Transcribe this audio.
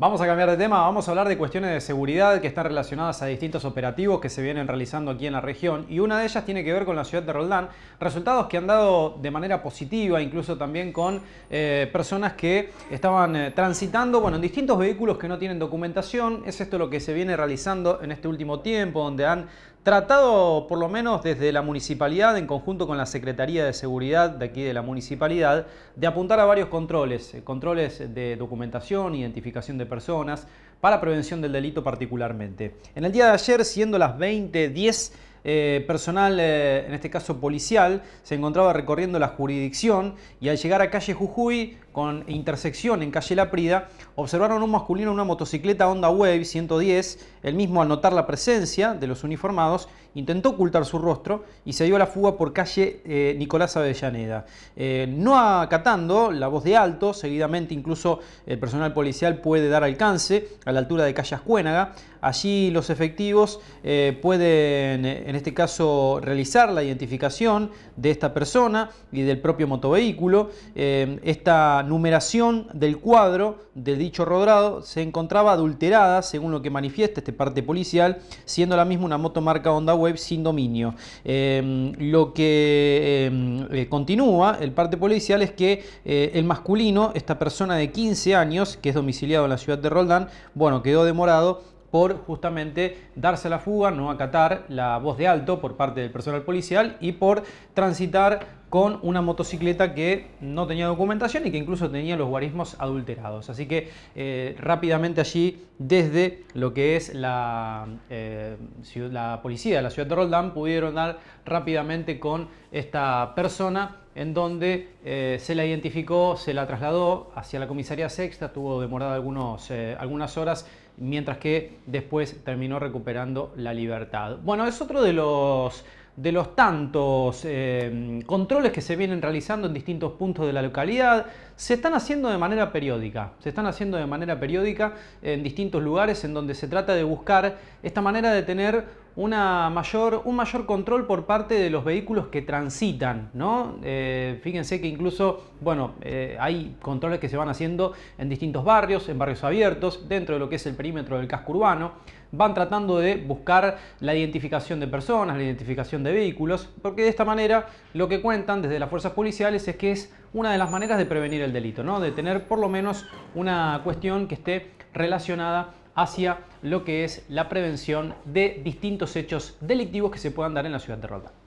Vamos a cambiar de tema, vamos a hablar de cuestiones de seguridad que están relacionadas a distintos operativos que se vienen realizando aquí en la región y una de ellas tiene que ver con la ciudad de Roldán, resultados que han dado de manera positiva, incluso también con eh, personas que estaban eh, transitando, bueno, en distintos vehículos que no tienen documentación, es esto lo que se viene realizando en este último tiempo, donde han tratado por lo menos desde la municipalidad, en conjunto con la Secretaría de Seguridad de aquí de la municipalidad, de apuntar a varios controles, eh, controles de documentación, identificación de personas, para prevención del delito particularmente. En el día de ayer, siendo las 20.10, 10 eh, personal, eh, en este caso policial, se encontraba recorriendo la jurisdicción y al llegar a calle Jujuy con intersección en calle La Prida, observaron un masculino en una motocicleta Honda Wave 110. El mismo, al notar la presencia de los uniformados, intentó ocultar su rostro y se dio a la fuga por calle eh, Nicolás Avellaneda. Eh, no acatando la voz de alto, seguidamente incluso el personal policial puede dar alcance a la altura de calle Cuénaga. Allí los efectivos eh, pueden, en este caso, realizar la identificación de esta persona y del propio motovehículo. esta numeración del cuadro de dicho rodrado se encontraba adulterada, según lo que manifiesta este parte policial, siendo la misma una motomarca Honda Web sin dominio. Em, lo que em, eh, continúa el parte policial es que eh, el masculino, esta persona de 15 años, que es domiciliado en la ciudad de Roldán, bueno, quedó demorado por justamente darse la fuga, no acatar la voz de alto por parte del personal policial y por transitar con una motocicleta que no tenía documentación y que incluso tenía los guarismos adulterados. Así que eh, rápidamente allí, desde lo que es la, eh, la policía de la ciudad de Roldán, pudieron dar rápidamente con esta persona en donde eh, se la identificó, se la trasladó hacia la comisaría sexta, tuvo demorada eh, algunas horas, mientras que después terminó recuperando la libertad. Bueno, es otro de los, de los tantos eh, controles que se vienen realizando en distintos puntos de la localidad, se están haciendo de manera periódica, se están haciendo de manera periódica en distintos lugares en donde se trata de buscar esta manera de tener una mayor, un mayor control por parte de los vehículos que transitan, ¿no? Eh, fíjense que incluso, bueno, eh, hay controles que se van haciendo en distintos barrios, en barrios abiertos, dentro de lo que es el perímetro del casco urbano. Van tratando de buscar la identificación de personas, la identificación de vehículos, porque de esta manera lo que cuentan desde las fuerzas policiales es que es una de las maneras de prevenir el delito, ¿no? De tener por lo menos una cuestión que esté relacionada hacia lo que es la prevención de distintos hechos delictivos que se puedan dar en la ciudad de Roldán.